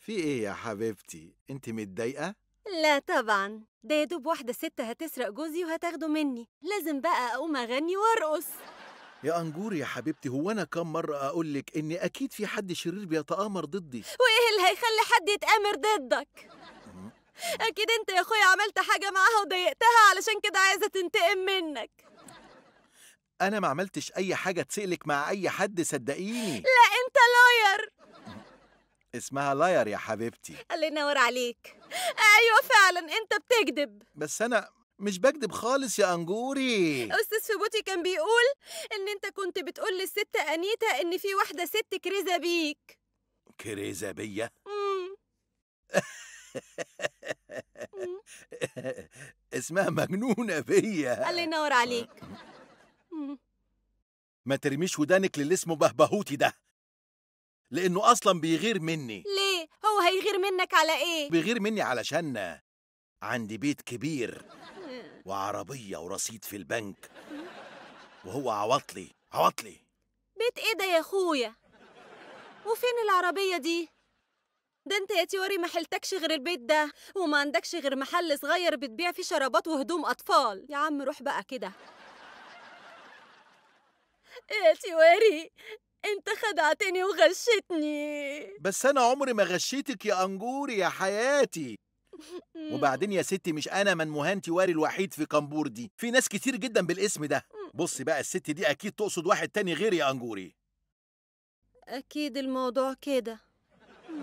في ايه يا حبيبتي انت متضايقه لا طبعا ده يا دوب واحده ست هتسرق جوزي وهتاخده مني لازم بقى اقوم اغني وارقص يا انجور يا حبيبتي هو انا كم مره اقول لك ان اكيد في حد شرير بيتامر ضدي وايه اللي هيخلي حد يتامر ضدك اكيد انت يا اخويا عملت حاجه معاها وضايقتها علشان كده عايزه تنتقم منك أنا ما عملتش أي حاجة تسألك مع أي حد صدقيني لا أنت لاير اسمها لاير يا حبيبتي الله ينور عليك أيوة فعلا أنت بتكذب بس أنا مش بكدب خالص يا أنجوري أستاذ فيبوتي كان بيقول إن أنت كنت بتقول للست أنيتا إن في واحدة ست كريزة بيك كريزة بيا؟ اسمها مجنونة بيا الله ينور عليك ما ترميش ودانك للي اسمه بهبهوتي ده لانه اصلا بيغير مني ليه هو هيغير منك على ايه بيغير مني علشان عندي بيت كبير وعربيه ورصيد في البنك وهو عوطلي عوطلي بيت ايه ده يا اخويا وفين العربيه دي ده انت يا تيوري ما حلتكش غير البيت ده وما عندكش غير محل صغير بتبيع فيه شرابات وهدوم اطفال يا عم روح بقى كده يا تواري انت خدعتني وغشتني بس انا عمري ما غشيتك يا انجور يا حياتي وبعدين يا ستي مش انا من مهان تواري الوحيد في كامبور دي في ناس كتير جدا بالاسم ده بصي بقى الست دي اكيد تقصد واحد تاني غير يا انجوري اكيد الموضوع كده